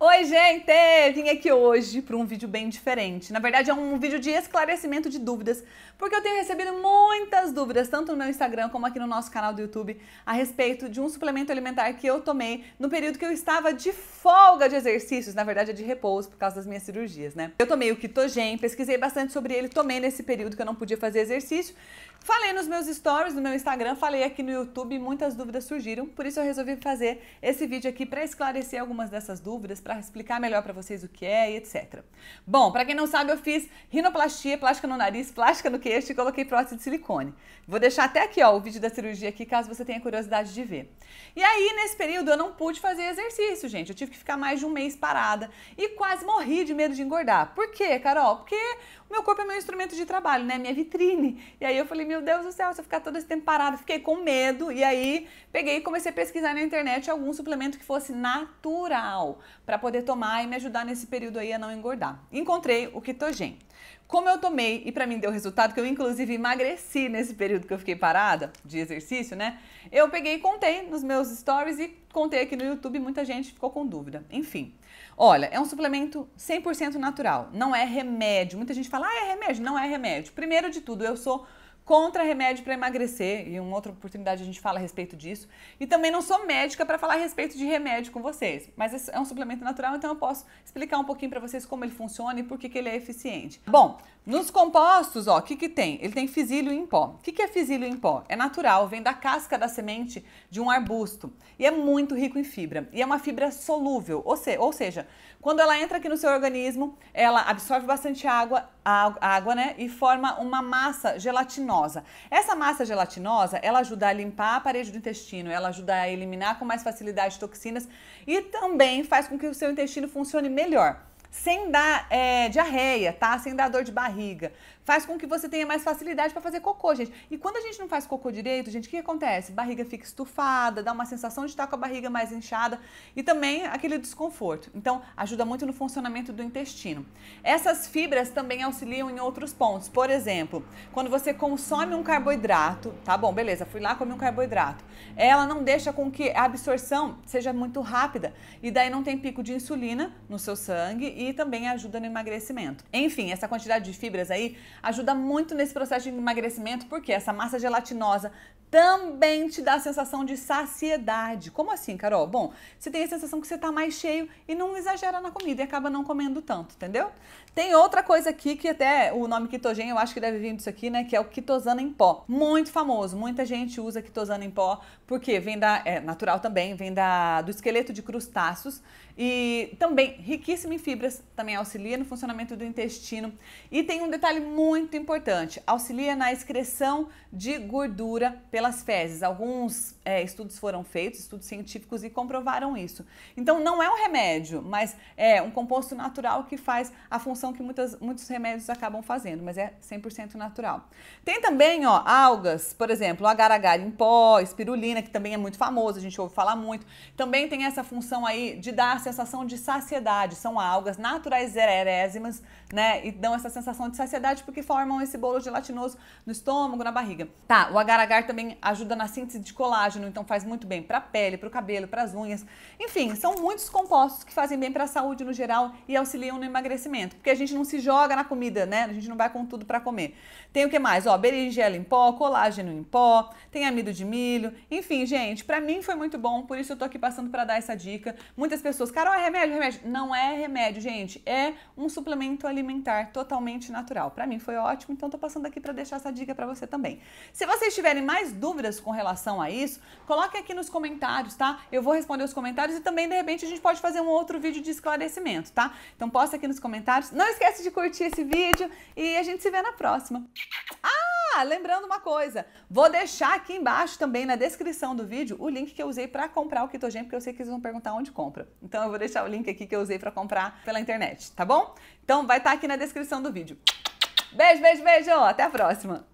Oi, gente! Vim aqui hoje para um vídeo bem diferente. Na verdade, é um vídeo de esclarecimento de dúvidas, porque eu tenho recebido muitas dúvidas, tanto no meu Instagram como aqui no nosso canal do YouTube, a respeito de um suplemento alimentar que eu tomei no período que eu estava de folga de exercícios, na verdade é de repouso por causa das minhas cirurgias, né? Eu tomei o Kitogen, pesquisei bastante sobre ele, tomei nesse período que eu não podia fazer exercício Falei nos meus stories, no meu Instagram, falei aqui no YouTube, muitas dúvidas surgiram, por isso eu resolvi fazer esse vídeo aqui para esclarecer algumas dessas dúvidas, para explicar melhor para vocês o que é e etc. Bom, para quem não sabe, eu fiz rinoplastia, plástica no nariz, plástica no queixo e coloquei prótese de silicone. Vou deixar até aqui, ó, o vídeo da cirurgia aqui, caso você tenha curiosidade de ver. E aí, nesse período, eu não pude fazer exercício, gente. Eu tive que ficar mais de um mês parada e quase morri de medo de engordar. Por quê, Carol? Porque o meu corpo é meu instrumento de trabalho, né? Minha vitrine. E aí eu falei, meu Deus do céu, se eu ficar todo esse tempo parado, fiquei com medo. E aí peguei e comecei a pesquisar na internet algum suplemento que fosse natural para poder tomar e me ajudar nesse período aí a não engordar. Encontrei o Kitogen. Como eu tomei e para mim deu resultado, que eu inclusive emagreci nesse período que eu fiquei parada de exercício, né? Eu peguei e contei nos meus stories e contei aqui no YouTube, muita gente ficou com dúvida. Enfim, olha, é um suplemento 100% natural, não é remédio. Muita gente fala, ah, é remédio. Não é remédio. Primeiro de tudo, eu sou contra remédio para emagrecer, e uma outra oportunidade a gente fala a respeito disso. E também não sou médica para falar a respeito de remédio com vocês, mas é um suplemento natural, então eu posso explicar um pouquinho para vocês como ele funciona e por que, que ele é eficiente. Bom, nos compostos, ó, o que, que tem? Ele tem fisílio em pó. O que, que é fisílio em pó? É natural, vem da casca da semente de um arbusto e é muito rico em fibra. E é uma fibra solúvel, ou, se, ou seja, quando ela entra aqui no seu organismo, ela absorve bastante água, água, né, e forma uma massa gelatinosa. Essa massa gelatinosa, ela ajuda a limpar a parede do intestino, ela ajuda a eliminar com mais facilidade toxinas e também faz com que o seu intestino funcione melhor sem dar é, diarreia, tá? Sem dar dor de barriga. Faz com que você tenha mais facilidade para fazer cocô, gente. E quando a gente não faz cocô direito, gente, o que acontece? Barriga fica estufada, dá uma sensação de estar com a barriga mais inchada e também aquele desconforto. Então, ajuda muito no funcionamento do intestino. Essas fibras também auxiliam em outros pontos. Por exemplo, quando você consome um carboidrato, tá bom, beleza, fui lá comi um carboidrato. Ela não deixa com que a absorção seja muito rápida e daí não tem pico de insulina no seu sangue e também ajuda no emagrecimento. Enfim, essa quantidade de fibras aí ajuda muito nesse processo de emagrecimento, porque essa massa gelatinosa também te dá a sensação de saciedade. Como assim, Carol? Bom, você tem a sensação que você está mais cheio e não exagera na comida e acaba não comendo tanto, entendeu? Tem outra coisa aqui que até o nome quitogen eu acho que deve vir disso aqui, né? Que é o quitosana em pó. Muito famoso, muita gente usa quitosana em pó porque vem da. É natural também, vem da, do esqueleto de crustáceos e também riquíssimo em fibras, também auxilia no funcionamento do intestino. E tem um detalhe muito importante: auxilia na excreção de gordura pela pelas fezes. Alguns é, estudos foram feitos, estudos científicos, e comprovaram isso. Então, não é um remédio, mas é um composto natural que faz a função que muitas, muitos remédios acabam fazendo, mas é 100% natural. Tem também ó, algas, por exemplo, agar-agar em pó, espirulina, que também é muito famoso, a gente ouve falar muito. Também tem essa função aí de dar a sensação de saciedade. São algas naturais erésimas, né? E dão essa sensação de saciedade porque formam esse bolo gelatinoso no estômago, na barriga. Tá, o agar-agar também ajuda na síntese de colágeno, então faz muito bem para a pele, para o cabelo, para as unhas. Enfim, são muitos compostos que fazem bem para a saúde no geral e auxiliam no emagrecimento, porque a gente não se joga na comida, né? A gente não vai com tudo para comer. Tem o que mais? Ó, berinjela em pó, colágeno em pó, tem amido de milho. Enfim, gente, para mim foi muito bom, por isso eu tô aqui passando para dar essa dica. Muitas pessoas, Carol, é remédio, remédio. Não é remédio, gente, é um suplemento alimentar totalmente natural. Para mim foi ótimo, então tô passando aqui para deixar essa dica para você também. Se vocês tiverem mais dúvidas com relação a isso, coloque aqui nos comentários, tá? Eu vou responder os comentários e também, de repente, a gente pode fazer um outro vídeo de esclarecimento, tá? Então posta aqui nos comentários. Não esquece de curtir esse vídeo e a gente se vê na próxima. Ah, lembrando uma coisa, vou deixar aqui embaixo também na descrição do vídeo o link que eu usei para comprar o quitogênio, porque eu sei que vocês vão perguntar onde compra. Então eu vou deixar o link aqui que eu usei para comprar pela internet, tá bom? Então vai estar tá aqui na descrição do vídeo. Beijo, beijo, beijo. Até a próxima.